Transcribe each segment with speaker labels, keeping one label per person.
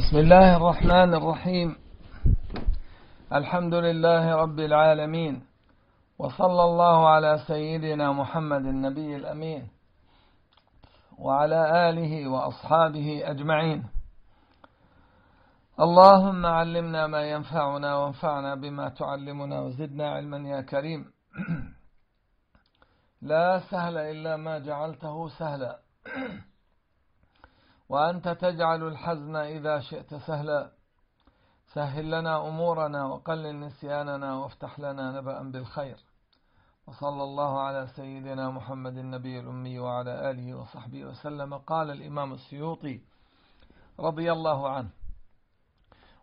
Speaker 1: بسم الله الرحمن الرحيم الحمد لله رب العالمين وصلى الله على سيدنا محمد النبي الأمين وعلى آله وأصحابه أجمعين اللهم علمنا ما ينفعنا وانفعنا بما تعلمنا وزدنا علما يا كريم لا سهل إلا ما جعلته سهلا وأنت تجعل الحزن إذا شئت سهلا سهل لنا أمورنا وقلل نسياننا وافتح لنا نبأ بالخير وصلى الله على سيدنا محمد النبي الأمي وعلى آله وصحبه وسلم قال الإمام السيوطي رضي الله عنه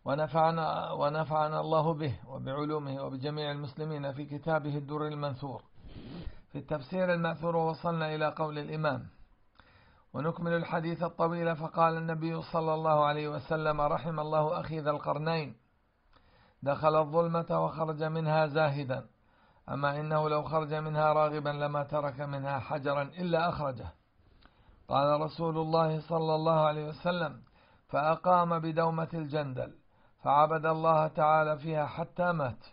Speaker 1: ونفعنا, ونفعنا الله به وبعلومه وبجميع المسلمين في كتابه الدر المنثور في التفسير المأثور وصلنا إلى قول الإمام ونكمل الحديث الطويل فقال النبي صلى الله عليه وسلم رحم الله أخي ذا القرنين دخل الظلمة وخرج منها زاهدا أما إنه لو خرج منها راغبا لما ترك منها حجرا إلا أخرجه قال رسول الله صلى الله عليه وسلم فأقام بدومة الجندل فعبد الله تعالى فيها حتى مات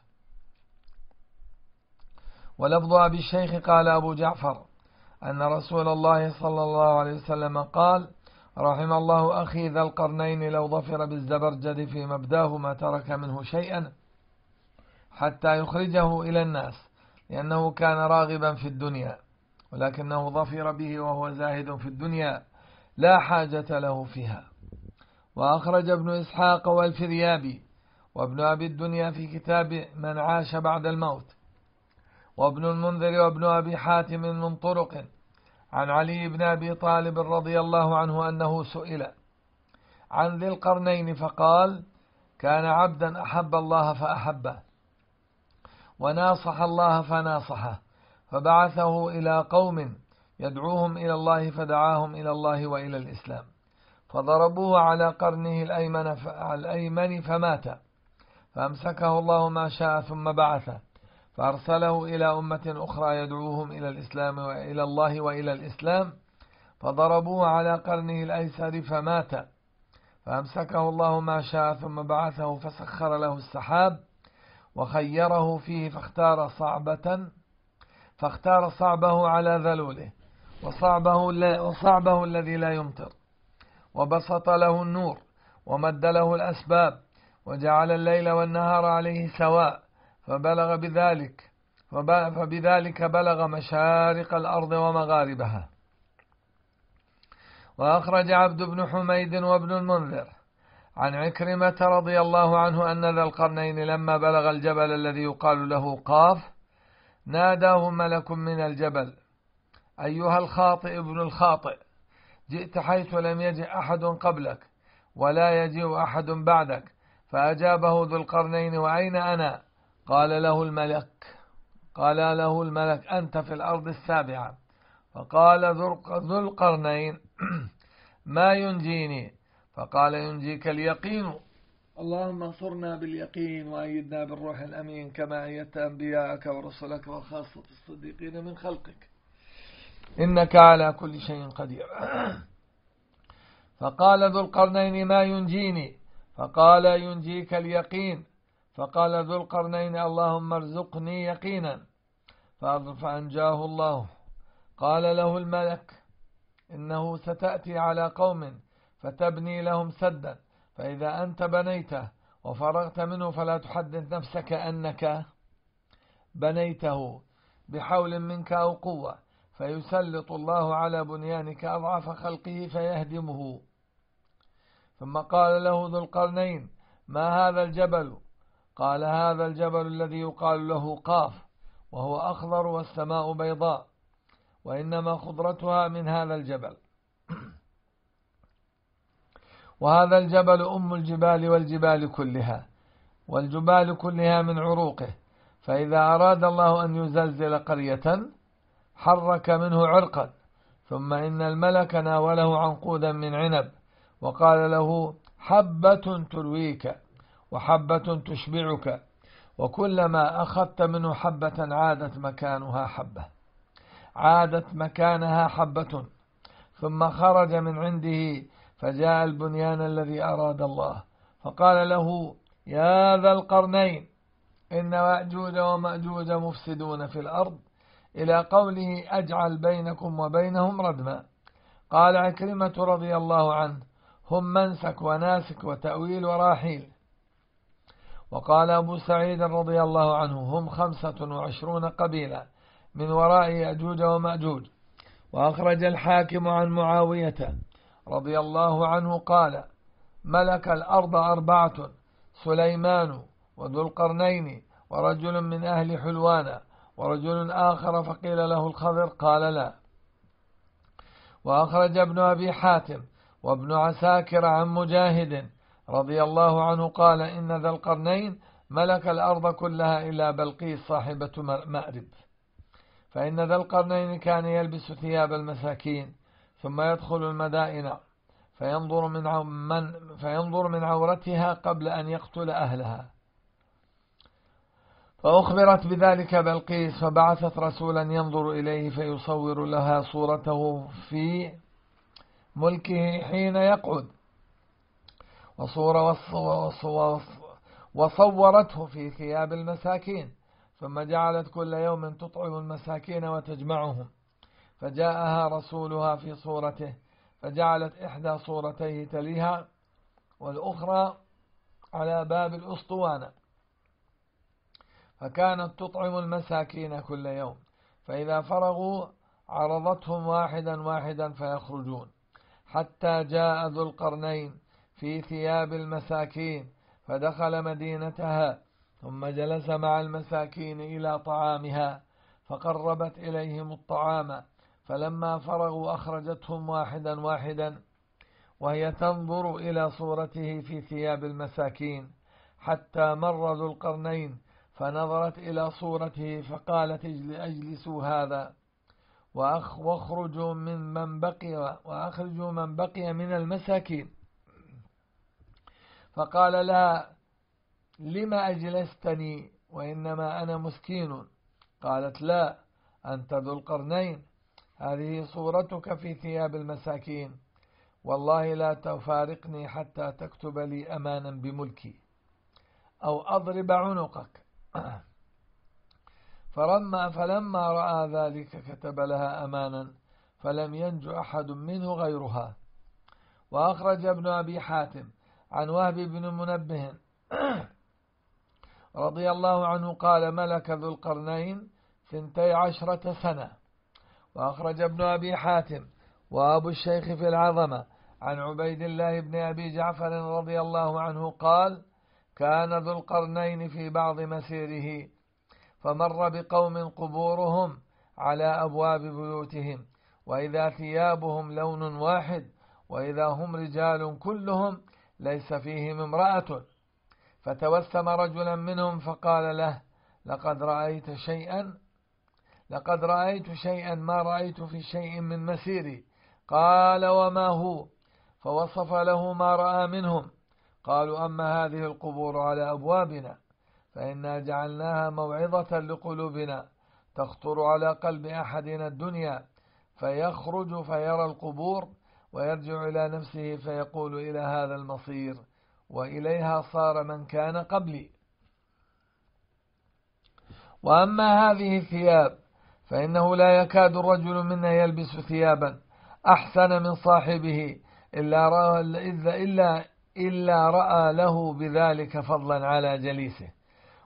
Speaker 1: ولفظ أبي الشيخ قال أبو جعفر أن رسول الله صلى الله عليه وسلم قال رحم الله أخي ذا القرنين لو ظفر بالزبرجد في مبداه ما ترك منه شيئا حتى يخرجه إلى الناس لأنه كان راغبا في الدنيا ولكنه ظفر به وهو زاهد في الدنيا لا حاجة له فيها وأخرج ابن إسحاق والفريابي وابن أبي الدنيا في كتاب من عاش بعد الموت وابن المنذر وابن أبي حاتم من طرق عن علي بن أبي طالب رضي الله عنه أنه سئل عن ذي القرنين فقال كان عبدا أحب الله فأحبه وناصح الله فناصحه فبعثه إلى قوم يدعوهم إلى الله فدعاهم إلى الله وإلى الإسلام فضربوه على قرنه الأيمن, الأيمن فمات فأمسكه الله ما شاء ثم بعثه فأرسله إلى أمة أخرى يدعوهم إلى الإسلام وإلى الله وإلى الإسلام فضربوه على قرنه الأيسر فمات فأمسكه الله ما شاء ثم بعثه فسخر له السحاب وخيره فيه فاختار صعبة فاختار صعبه على ذلوله وصعبه, وصعبه الذي لا يمطر وبسط له النور ومد له الأسباب وجعل الليل والنهار عليه سواء فبلغ بذلك فبذلك بلغ مشارق الأرض ومغاربها وأخرج عبد بن حميد وابن المنذر عن عكرمة رضي الله عنه أن ذا القرنين لما بلغ الجبل الذي يقال له قاف ناداه ملك من الجبل أيها الخاطئ ابن الخاطئ جئت حيث لم يجئ أحد قبلك ولا يجيء أحد بعدك فأجابه ذو القرنين وأين أنا قال له الملك قال له الملك أنت في الأرض السابعة فقال ذو القرنين ما ينجيني فقال ينجيك اليقين اللهم انصرنا باليقين وأيدنا بالروح الأمين كما أيدت أنبياءك ورسلك وخاصة الصديقين من خلقك إنك على كل شيء قدير فقال ذو القرنين ما ينجيني فقال ينجيك اليقين فقال ذو القرنين اللهم ارزقني يقينا فأنجاه الله قال له الملك إنه ستأتي على قوم فتبني لهم سدا فإذا أنت بنيته وفرغت منه فلا تحدث نفسك أنك بنيته بحول منك أو قوة فيسلط الله على بنيانك أضعف خلقه فيهدمه ثم قال له ذو القرنين ما هذا الجبل قال هذا الجبل الذي يقال له قاف وهو أخضر والسماء بيضاء وإنما خضرتها من هذا الجبل وهذا الجبل أم الجبال والجبال كلها والجبال كلها من عروقه فإذا أراد الله أن يزلزل قرية حرك منه عرقا ثم إن الملك ناوله عنقودا من عنب وقال له حبة ترويك وحبة تشبعك وكلما أخذت منه حبة عادت مكانها حبة عادت مكانها حبة ثم خرج من عنده فجاء البنيان الذي أراد الله فقال له يا ذا القرنين إن مأجوج ومأجوج مفسدون في الأرض إلى قوله أجعل بينكم وبينهم ردما قال عكرمة رضي الله عنه هم منسك وناسك وتأويل وراحيل وقال أبو سعيد رضي الله عنه هم خمسة وعشرون قبيلة من وراء يأجوج ومأجوج وأخرج الحاكم عن معاوية رضي الله عنه قال ملك الأرض أربعة سليمان وذو القرنين ورجل من أهل حلوان ورجل آخر فقيل له الخضر قال لا وأخرج ابن أبي حاتم وابن عساكر عن مجاهد رضي الله عنه قال إن ذا القرنين ملك الأرض كلها إلا بلقيس صاحبة مأرب فإن ذا القرنين كان يلبس ثياب المساكين ثم يدخل المدائن فينظر من, من فينظر من عورتها قبل أن يقتل أهلها فأخبرت بذلك بلقيس فبعثت رسولا ينظر إليه فيصور لها صورته في ملكه حين يقعد وصور وصورته في ثياب المساكين ثم جعلت كل يوم تطعم المساكين وتجمعهم فجاءها رسولها في صورته فجعلت إحدى صورتيه تليها والأخرى على باب الأسطوانة فكانت تطعم المساكين كل يوم فإذا فرغوا عرضتهم واحدا واحدا فيخرجون حتى جاء ذو القرنين في ثياب المساكين فدخل مدينتها ثم جلس مع المساكين إلى طعامها فقربت إليهم الطعام فلما فرغوا أخرجتهم واحدا واحدا وهي تنظر إلى صورته في ثياب المساكين حتى مر ذو القرنين فنظرت إلى صورته فقالت أجلسوا هذا واخرجوا من من بقي وأخرجوا من بقي من المساكين فقال لها لما أجلستني وإنما أنا مسكين قالت لا أنت ذو القرنين هذه صورتك في ثياب المساكين والله لا تفارقني حتى تكتب لي أمانا بملكي أو أضرب عنقك فرما فلما رأى ذلك كتب لها أمانا فلم ينج أحد منه غيرها وأخرج ابن أبي حاتم عن وهب بن منبه رضي الله عنه قال ملك ذو القرنين ثنتي عشرة سنة وأخرج ابن أبي حاتم وأبو الشيخ في العظمة عن عبيد الله بن أبي جعفر رضي الله عنه قال كان ذو القرنين في بعض مسيره فمر بقوم قبورهم على أبواب بيوتهم وإذا ثيابهم لون واحد وإذا هم رجال كلهم ليس فيهم امرأة فتوسم رجلا منهم فقال له لقد رأيت شيئا لقد رأيت شيئا ما رأيت في شيء من مسيري قال وما هو فوصف له ما رأى منهم قالوا أما هذه القبور على أبوابنا فإنا جعلناها موعظة لقلوبنا تخطر على قلب أحدنا الدنيا فيخرج فيرى القبور ويرجع إلى نفسه فيقول إلى هذا المصير وإليها صار من كان قبلي وأما هذه الثياب فإنه لا يكاد الرجل منا يلبس ثيابا أحسن من صاحبه إلا رأى, إلا, إلا رأى له بذلك فضلا على جليسه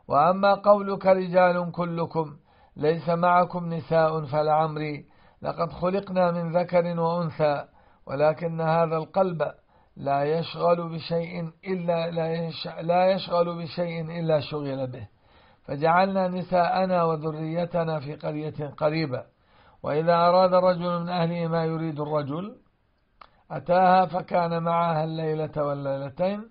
Speaker 1: وأما قولك رجال كلكم ليس معكم نساء فلعمري لقد خلقنا من ذكر وأنثى ولكن هذا القلب لا يشغل بشيء إلا لا يشغل بشيء إلا شغل به فجعلنا نساءنا وذريتنا في قرية قريبة وإذا أراد رجل من أهله ما يريد الرجل أتاها فكان معها الليلة والليلتين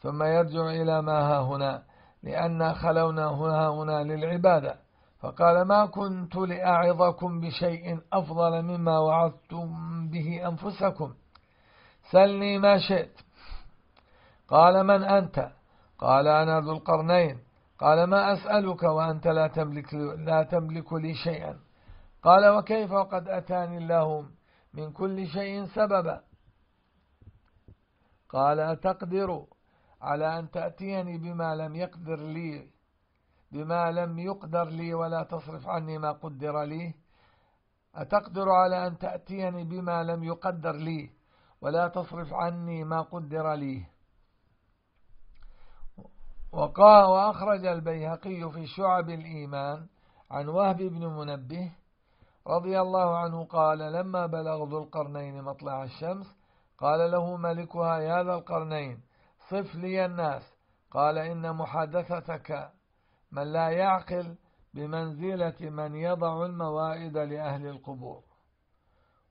Speaker 1: ثم يرجع إلى ما هنا لأن خلونا هنا, هنا للعبادة فقال ما كنت لأعظكم بشيء أفضل مما وعظتم به أنفسكم سلني ما شئت قال من أنت قال أنا ذو القرنين قال ما أسألك وأنت لا تملك, لا تملك لي شيئا قال وكيف وقد أتاني الله من كل شيء سببا قال أتقدر على أن تأتيني بما لم يقدر لي بما لم يقدر لي ولا تصرف عني ما قدر لي أتقدر على أن تأتيني بما لم يقدر لي ولا تصرف عني ما قدر لي وقال وأخرج البيهقي في شعب الإيمان عن وهب بن منبه رضي الله عنه قال لما بلغ ذو القرنين مطلع الشمس قال له ملكها يا ذا القرنين صف لي الناس قال إن محادثتك من لا يعقل بمنزلة من يضع الموائد لأهل القبور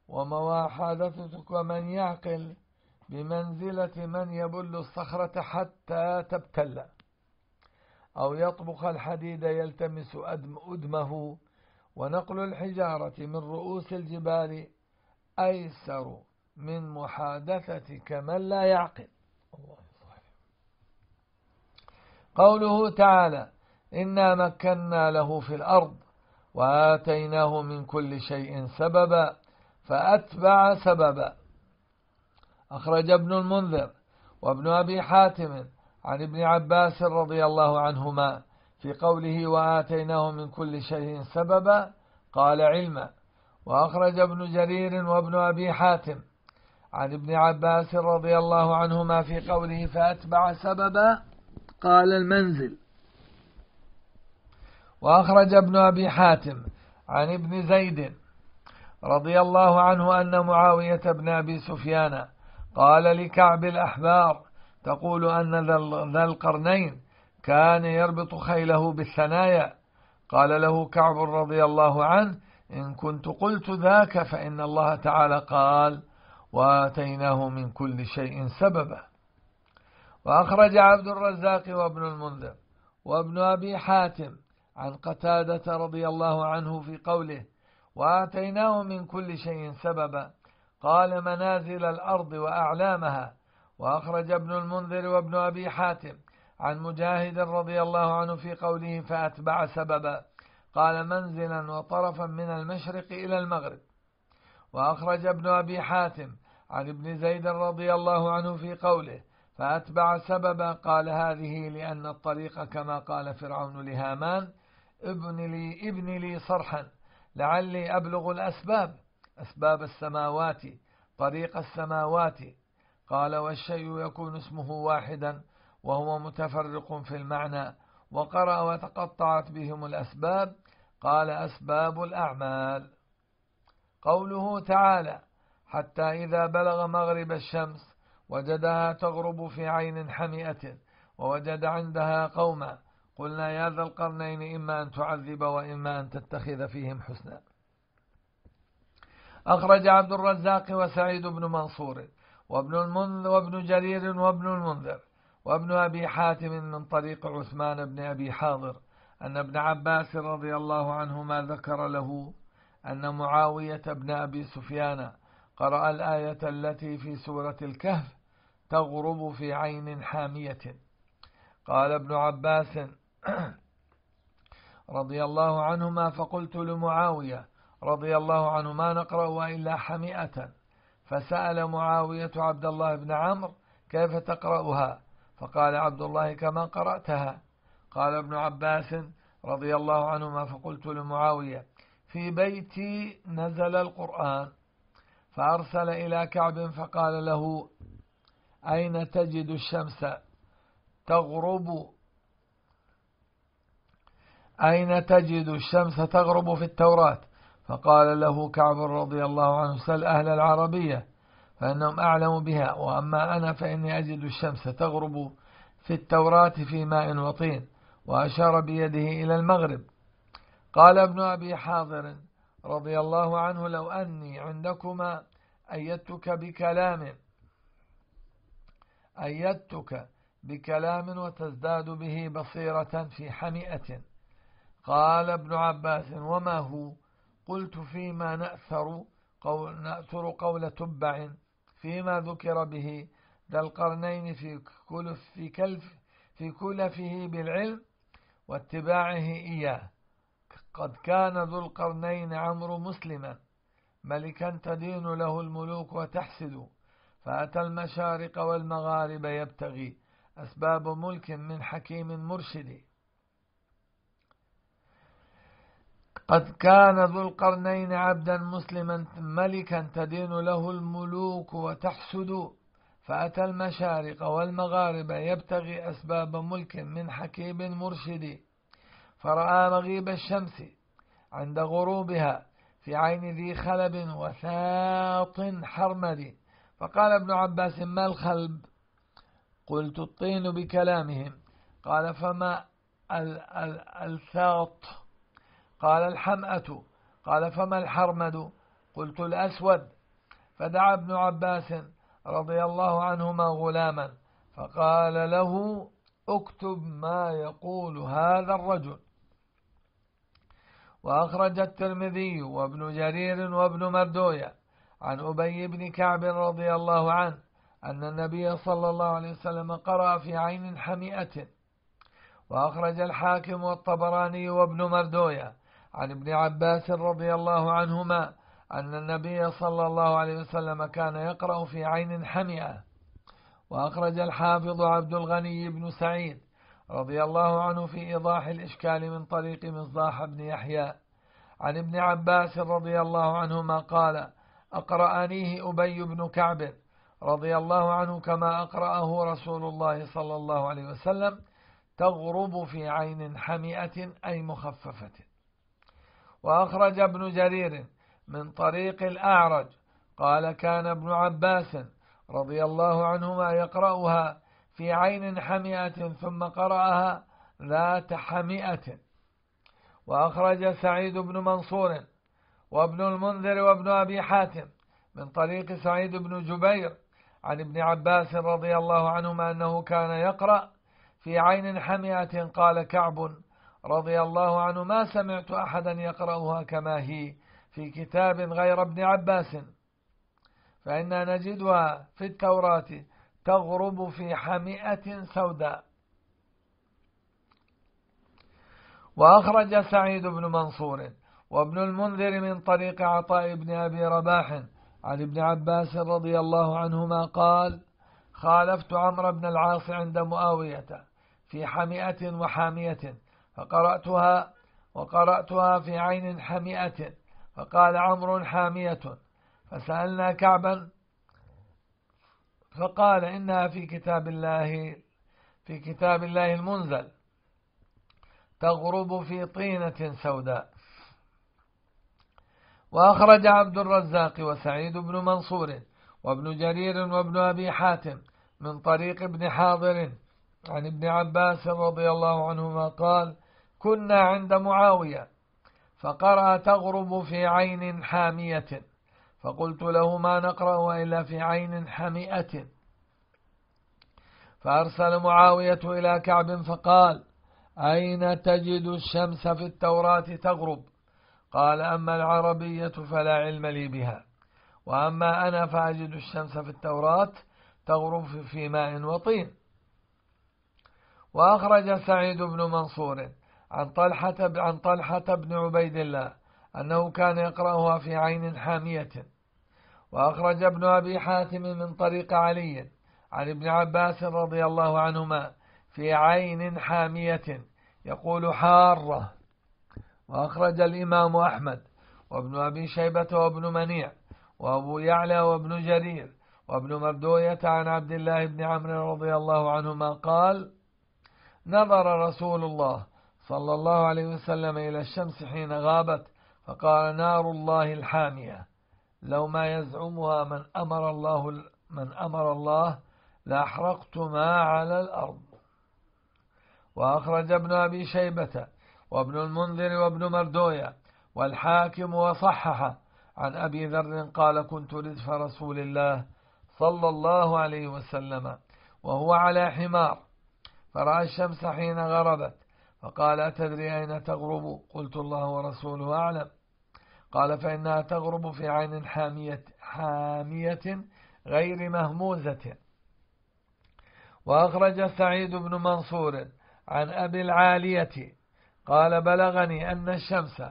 Speaker 1: ومواحدتك من يعقل بمنزلة من يبل الصخرة حتى تبتل أو يطبخ الحديد يلتمس أدم أدمه ونقل الحجارة من رؤوس الجبال أيسر من محادثتك من لا يعقل الله قوله تعالى إنا مكنا له في الأرض وآتيناه من كل شيء سببا فأتبع سببا أخرج ابن المنذر وابن أبي حاتم عن ابن عباس رضي الله عنهما في قوله وآتيناه من كل شيء سببا قال علما وأخرج ابن جرير وابن أبي حاتم عن ابن عباس رضي الله عنهما في قوله فأتبع سببا قال المنزل وأخرج ابن أبي حاتم عن ابن زيد رضي الله عنه أن معاوية بن أبي سفيان قال لكعب الأحبار تقول أن ذا القرنين كان يربط خيله بالثنايا قال له كعب رضي الله عنه إن كنت قلت ذاك فإن الله تعالى قال وآتيناه من كل شيء سببا وأخرج عبد الرزاق وابن المنذر وابن أبي حاتم عن قتادة رضي الله عنه في قوله وآتيناه من كل شيء سببا قال منازل الأرض وأعلامها وأخرج ابن المنذر وابن أبي حاتم عن مجاهد رضي الله عنه في قوله فأتبع سببا قال منزلا وطرفا من المشرق إلى المغرب وأخرج ابن أبي حاتم عن ابن زيد رضي الله عنه في قوله فأتبع سببا قال هذه لأن الطريق كما قال فرعون لهامان ابن لي ابن لي صرحا لعلي أبلغ الأسباب أسباب السماوات طريق السماوات قال والشيء يكون اسمه واحدا وهو متفرق في المعنى وقرأ وتقطعت بهم الأسباب قال أسباب الأعمال قوله تعالى حتى إذا بلغ مغرب الشمس وجدها تغرب في عين حمئة ووجد عندها قوما قلنا يا ذا القرنين إما أن تعذب وإما أن تتخذ فيهم حسنا أخرج عبد الرزاق وسعيد بن منصور وابن المنذر وابن جرير وابن المنذر وابن أبي حاتم من طريق عثمان بن أبي حاضر أن ابن عباس رضي الله عنهما ذكر له أن معاوية بن أبي سفيان قرأ الآية التي في سورة الكهف تغرب في عين حامية قال ابن عباس رضي الله عنهما فقلت لمعاوية رضي الله عنه ما نقرأ وإلا حمئة فسأل معاوية عبد الله بن عمرو كيف تقرأها فقال عبد الله كما قرأتها قال ابن عباس رضي الله عنهما فقلت لمعاوية في بيتي نزل القرآن فأرسل إلى كعب فقال له أين تجد الشمس تغرب أين تجد الشمس تغرب في التوراة فقال له كعب رضي الله عنه سل أهل العربية فإنهم أعلم بها وأما أنا فإني أجد الشمس تغرب في التوراة في ماء وطين وأشار بيده إلى المغرب قال ابن أبي حاضر رضي الله عنه لو أني عندكما أيدتك بكلام أيدتك بكلام وتزداد به بصيرة في حمئة قال ابن عباس وما هو قلت فيما نأثر قول نأثر قول تبع فيما ذكر به ذا القرنين في كل في كلف في كلفه بالعلم واتباعه إياه قد كان ذو القرنين عمرو مسلما ملكا تدين له الملوك وتحسد فأتى المشارق والمغارب يبتغي أسباب ملك من حكيم مرشد قد كان ذو القرنين عبدا مسلما ملكا تدين له الملوك وتحسد فأتى المشارق والمغارب يبتغي أسباب ملك من حكيم مرشد فرأى مغيب الشمس عند غروبها في عين ذي خلب وثاط حرمد فقال ابن عباس ما الخلب قلت الطين بكلامهم قال فما الثاط قال الحمأة قال فما الحرمد قلت الأسود فدعا ابن عباس رضي الله عنهما غلاما فقال له اكتب ما يقول هذا الرجل وأخرج الترمذي وابن جرير وابن مردوية عن أبي بن كعب رضي الله عنه أن النبي صلى الله عليه وسلم قرأ في عين حمئة وأخرج الحاكم والطبراني وابن مردوية عن ابن عباس رضي الله عنهما أن النبي صلى الله عليه وسلم كان يقرأ في عين حمئة وأخرج الحافظ عبد الغني بن سعيد رضي الله عنه في إيضاح الإشكال من طريق مصداح بن يحيى عن ابن عباس رضي الله عنهما قال أقرأنيه أبي بن كعب رضي الله عنه كما أقرأه رسول الله صلى الله عليه وسلم تغرب في عين حمئة أي مخففة وأخرج ابن جرير من طريق الأعرج قال كان ابن عباس رضي الله عنهما يقرأها في عين حمئة ثم قرأها ذات حمئة وأخرج سعيد بن منصور وابن المنذر وابن أبي حاتم من طريق سعيد بن جبير عن ابن عباس رضي الله عنهما أنه كان يقرأ في عين حمئة قال كعب رضي الله عنه ما سمعت أحدا يقرأها كما هي في كتاب غير ابن عباس فإنا نجدها في التوراة تغرب في حمئة سوداء وأخرج سعيد بن منصور وابن المنذر من طريق عطاء بن أبي رباح عن ابن عباس رضي الله عنهما قال خالفت عمرو بن العاص عند مؤاوية في حمئة وحامية فقرأتها وقرأتها في عين حمئة فقال عمر حامية فسألنا كعبا فقال إنها في كتاب الله في كتاب الله المنزل تغرب في طينة سوداء وأخرج عبد الرزاق وسعيد بن منصور وابن جرير وابن أبي حاتم من طريق ابن حاضر عن ابن عباس رضي الله عنهما قال كنا عند معاوية فقرأ تغرب في عين حامية فقلت له ما نقرأ إلا في عين حمئة فأرسل معاوية إلى كعب فقال أين تجد الشمس في التوراة تغرب قال أما العربية فلا علم لي بها وأما أنا فأجد الشمس في التوراة تغرب في ماء وطين وأخرج سعيد بن منصور عن طلحة عن طلحة بن عبيد الله أنه كان يقرأها في عين حامية وأخرج ابن أبي حاتم من طريق علي عن ابن عباس رضي الله عنهما في عين حامية يقول حارة وأخرج الإمام أحمد وابن أبي شيبة وابن منيع وأبو يعلى وابن جرير وابن مردوية عن عبد الله بن عمرو رضي الله عنهما قال نظر رسول الله صلى الله عليه وسلم إلى الشمس حين غابت فقال نار الله الحامية لو ما يزعمها من أمر الله من أمر الله لأحرقت ما على الأرض وأخرج ابن أبي شيبة وابن المنذر وابن مردوية والحاكم وصحح عن أبي ذر قال كنت رزف رسول الله صلى الله عليه وسلم وهو على حمار فرأى الشمس حين غربت فقال أتدري أين تغرب قلت الله ورسوله أعلم قال فإنها تغرب في عين حامية, حامية غير مهموزة وأخرج سعيد بن منصور عن أبي العالية قال بلغني أن الشمس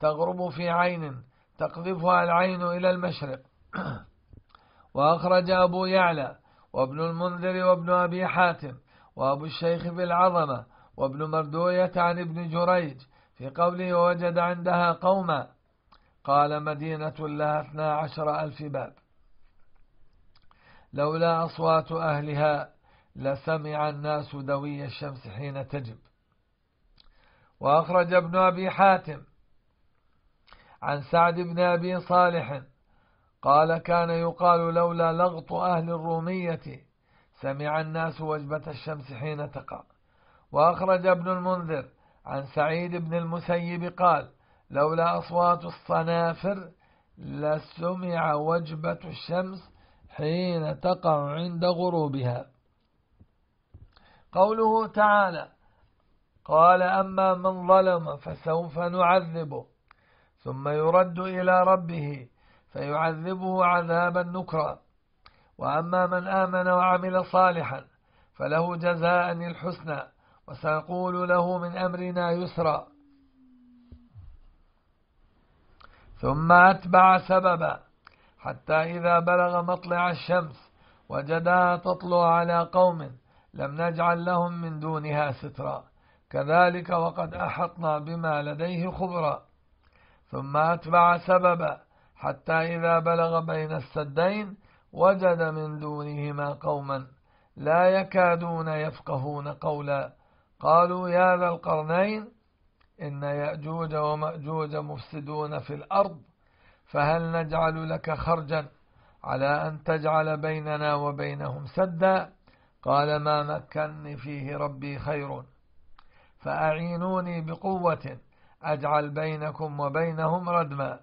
Speaker 1: تغرب في عين تقذفها العين إلى المشرق وأخرج أبو يعلى وابن المنذر وابن أبي حاتم وأبو الشيخ بالعظمة وابن مردوية عن ابن جريج في قوله وجد عندها قوما قال مدينة لها اثنا عشر ألف باب لولا أصوات أهلها لسمع الناس دوي الشمس حين تجب وأخرج ابن أبي حاتم عن سعد بن أبي صالح قال كان يقال لولا لغط أهل الرومية سمع الناس وجبة الشمس حين تقع وأخرج ابن المنذر عن سعيد بن المسيب قال لولا أصوات الصنافر لسمع وجبة الشمس حين تقع عند غروبها قوله تعالى قال أما من ظلم فسوف نعذبه ثم يرد إلى ربه فيعذبه عذابا نكرا وأما من آمن وعمل صالحا فله جزاء الحسنى وسنقول له من أمرنا يسرا ثم أتبع سببا حتى إذا بلغ مطلع الشمس وجدها تطلع على قوم لم نجعل لهم من دونها سترا كذلك وقد أحطنا بما لديه خبرا ثم أتبع سببا حتى إذا بلغ بين السدين وجد من دونهما قوما لا يكادون يفقهون قولا قالوا يا ذا القرنين إن يأجوج ومأجوج مفسدون في الأرض فهل نجعل لك خرجا على أن تجعل بيننا وبينهم سدا قال ما مكني فيه ربي خير فأعينوني بقوة أجعل بينكم وبينهم ردما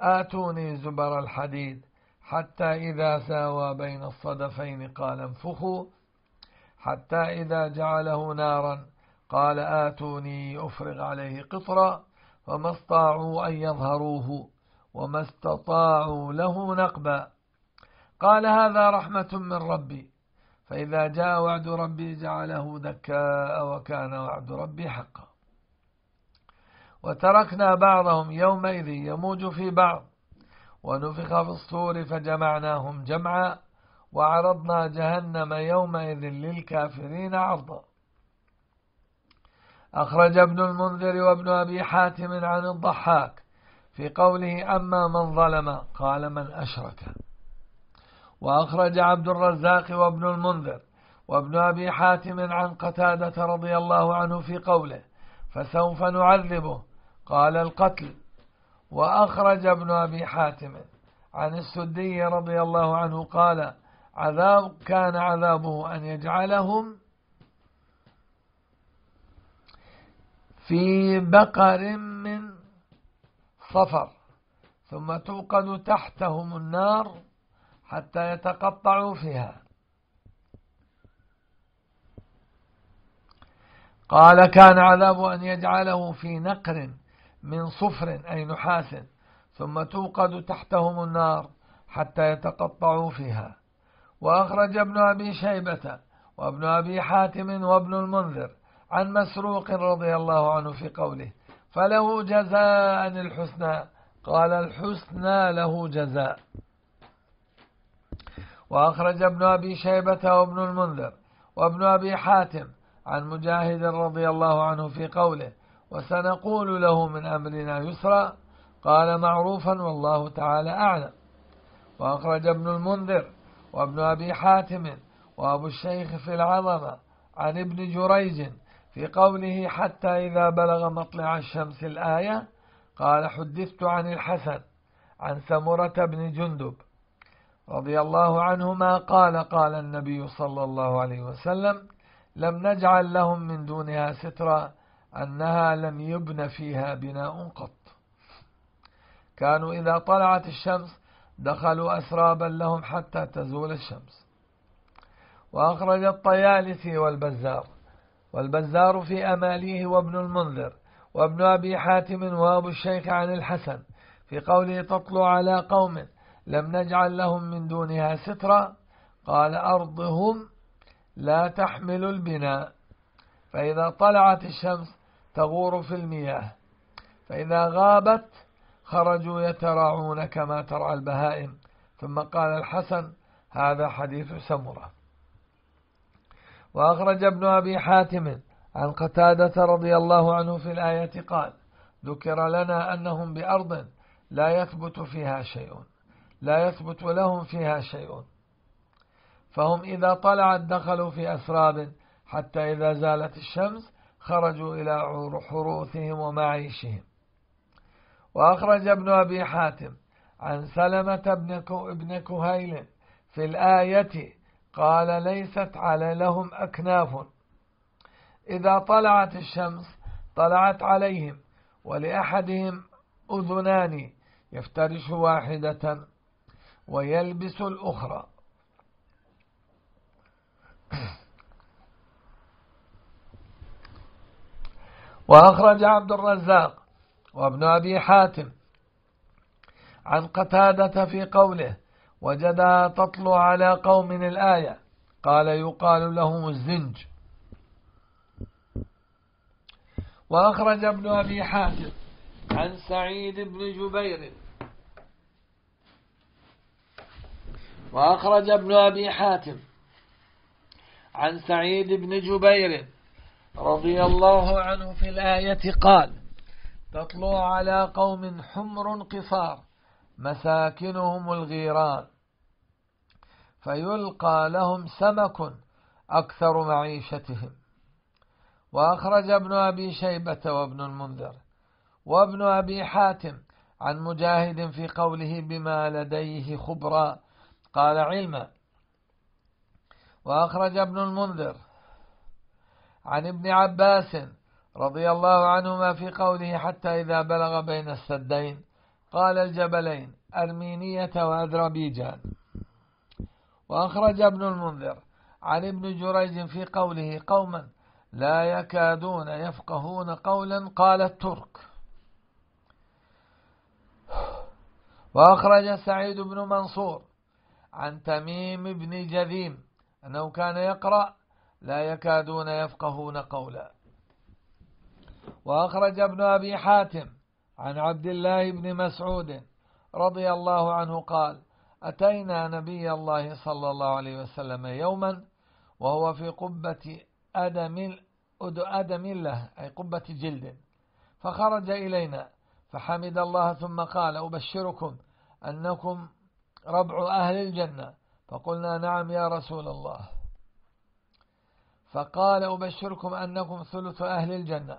Speaker 1: آتوني زبر الحديد حتى إذا ساوى بين الصدفين قال انفخوا حتى إذا جعله نارا قال آتوني أفرغ عليه قطرا فما استطاعوا أن يظهروه وما استطاعوا له نقبا قال هذا رحمة من ربي فإذا جاء وعد ربي جعله دكاء وكان وعد ربي حقا وتركنا بعضهم يومئذ يموج في بعض ونفخ في الصور فجمعناهم جمعا وعرضنا جهنم يومئذ للكافرين عرضا أخرج ابن المنذر وابن أبي حاتم عن الضحاك في قوله أما من ظلم قال من أشرك وأخرج عبد الرزاق وابن المنذر وابن أبي حاتم عن قتادة رضي الله عنه في قوله فسوف نعذبه قال القتل وأخرج ابن أبي حاتم عن السدي رضي الله عنه قال عذاب كان عذابه أن يجعلهم في بقر من صفر ثم توقد تحتهم النار حتى يتقطعوا فيها قال كان عذاب أن يجعله في نقر من صفر أي نحاس ثم توقد تحتهم النار حتى يتقطعوا فيها وأخرج ابن أبي شيبة وابن أبي حاتم وابن المنذر عن مسروق رضي الله عنه في قوله فله جزاء الحسنى قال الحسنى له جزاء وأخرج ابن أبي شيبة وابن المنذر وابن أبي حاتم عن مجاهد رضي الله عنه في قوله وسنقول له من أمرنا يسرا قال معروفا والله تعالى أعلم وأخرج ابن المنذر وابن أبي حاتم وأبو الشيخ في العظمة عن ابن جريج في قوله حتى إذا بلغ مطلع الشمس الآية قال حدثت عن الحسن عن سمرة بن جندب رضي الله عنهما قال قال النبي صلى الله عليه وسلم لم نجعل لهم من دونها سترا أنها لم يبن فيها بناء قط كانوا إذا طلعت الشمس دخلوا أسرابا لهم حتى تزول الشمس وأخرج الطيالسي والبزار والبزار في أماليه وابن المنذر وابن أبي حاتم وأبو الشيخ عن الحسن في قوله تطلع على قوم لم نجعل لهم من دونها سترا قال أرضهم لا تحمل البناء فإذا طلعت الشمس تغور في المياه فإذا غابت خرجوا يتراعون كما ترعى البهائم ثم قال الحسن هذا حديث سمره وأخرج ابن أبي حاتم عن قتادة رضي الله عنه في الآية قال ذكر لنا أنهم بأرض لا يثبت فيها شيء لا يثبت لهم فيها شيء فهم إذا طلعت دخلوا في أسراب حتى إذا زالت الشمس خرجوا إلى حروثهم ومعيشهم وأخرج ابن أبي حاتم عن سلمة بن كهيل في الآية قال ليست على لهم أكناف إذا طلعت الشمس طلعت عليهم ولأحدهم أذنان يفترش واحدة ويلبس الأخرى وأخرج عبد الرزاق وابن أبي حاتم عن قتادة في قوله وجدها تطلع على قوم الآية قال يقال لهم الزنج وأخرج ابن أبي حاتم عن سعيد بن جبير وأخرج ابن أبي حاتم عن سعيد بن جبير رضي الله عنه في الآية قال تطلع على قوم حمر قصار مساكنهم الغيران فيلقى لهم سمك أكثر معيشتهم وأخرج ابن أبي شيبة وابن المنذر وابن أبي حاتم عن مجاهد في قوله بما لديه خبرا قال علما وأخرج ابن المنذر عن ابن عباس رضي الله عنهما في قوله حتى إذا بلغ بين السدين قال الجبلين أرمينية وأذربيجان وأخرج ابن المنذر عن ابن جريج في قوله قوما لا يكادون يفقهون قولا قال الترك وأخرج سعيد بن منصور عن تميم بن جذيم أنه كان يقرأ لا يكادون يفقهون قولا وأخرج ابن أبي حاتم عن عبد الله بن مسعود رضي الله عنه قال أتينا نبي الله صلى الله عليه وسلم يوما وهو في قبة أدم أدم له أي قبة جلد فخرج إلينا فحمد الله ثم قال أبشركم أنكم ربع أهل الجنة فقلنا نعم يا رسول الله فقال أبشركم أنكم ثلث أهل الجنة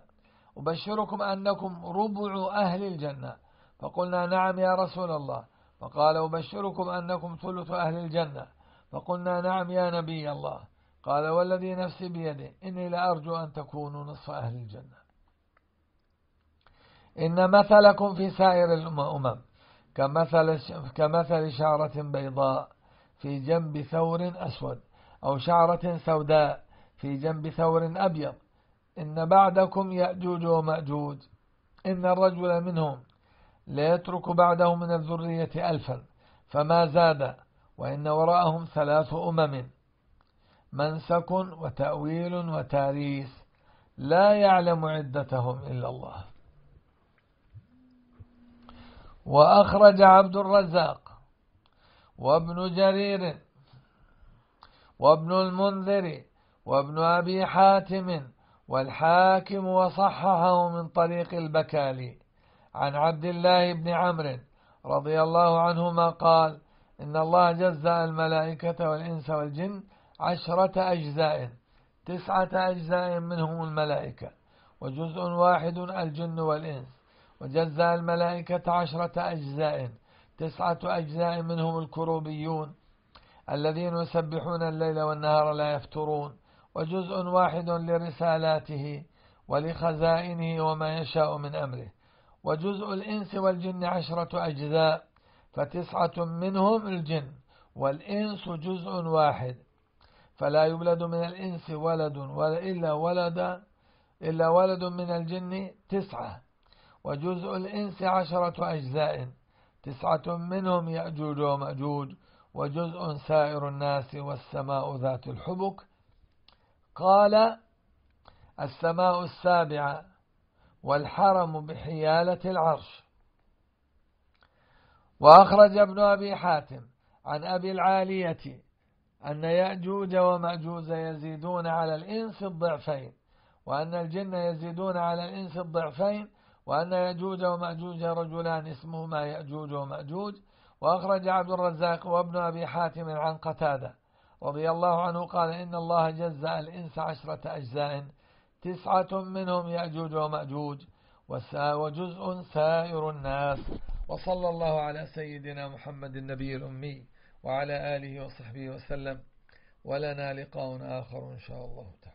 Speaker 1: أبشركم أنكم ربع أهل الجنة فقلنا نعم يا رسول الله فقال أبشركم أنكم ثلث أهل الجنة فقلنا نعم يا نبي الله قال والذي نفسي بيده إني لأرجو أن تكونوا نصف أهل الجنة إن مثلكم في سائر الأمم كمثل, كمثل شعرة بيضاء في جنب ثور أسود أو شعرة سوداء في جنب ثور أبيض إن بعدكم يأجوج ومأجوج إن الرجل منهم لا يترك بعده من الذرية ألفا فما زاد وإن وراءهم ثلاث أمم منسك وتأويل وتاريس لا يعلم عدتهم إلا الله وأخرج عبد الرزاق وابن جرير وابن المنذر وابن أبي حاتم والحاكم وصححه من طريق البكالي عن عبد الله بن عمرو رضي الله عنهما قال إن الله جزأ الملائكة والإنس والجن عشرة أجزاء تسعة أجزاء منهم الملائكة وجزء واحد الجن والإنس وجزأ الملائكة عشرة أجزاء تسعة أجزاء منهم الكروبيون الذين يسبحون الليل والنهار لا يفترون وجزء واحد لرسالاته ولخزائنه وما يشاء من أمره وجزء الإنس والجن عشرة أجزاء فتسعة منهم الجن والإنس جزء واحد فلا يولد من الإنس ولد إلا ولد إلا ولد من الجن تسعة وجزء الإنس عشرة أجزاء تسعة منهم يأجوج ومأجوج وجزء سائر الناس والسماء ذات الحبك قال السماء السابعة والحرم بحيالة العرش وأخرج ابن أبي حاتم عن أبي العالية أن يأجوج ومأجوج يزيدون على الإنس الضعفين وأن الجن يزيدون على الإنس الضعفين وأن يأجوج ومأجوج رجلان اسمهما يأجوج ومأجوج وأخرج عبد الرزاق وابن أبي حاتم عن قتادة رضي الله عنه قال إن الله جزأ الإنس عشرة أجزاء تسعة منهم يأجوج ومأجوج وجزء سائر الناس وصلى الله على سيدنا محمد النبي الأمي وعلى آله وصحبه وسلم ولنا لقاء آخر إن شاء الله تعالى